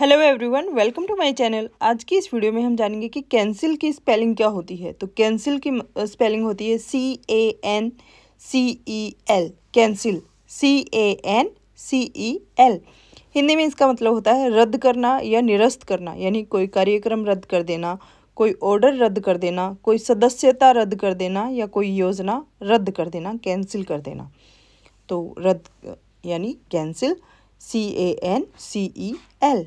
hello everyone welcome to my channel आज की इस वीडियो में हम जानेंगे कि कैंसिल की स्पेलिंग क्या होती है तो कैंसिल की स्पेलिंग होती है C A N C E L cancel C A N C E L Hindi में इसका मतलब होता है रद्द करना या निरस्त करना यानी कोई कार्यक्रम रद्द कर देना कोई ऑर्डर रद्द कर देना कोई सदस्यता रद्द कर देना या कोई योजना रद्द कर देना कैंसिल कर देना तो रद्द यानी cancel C A N C E L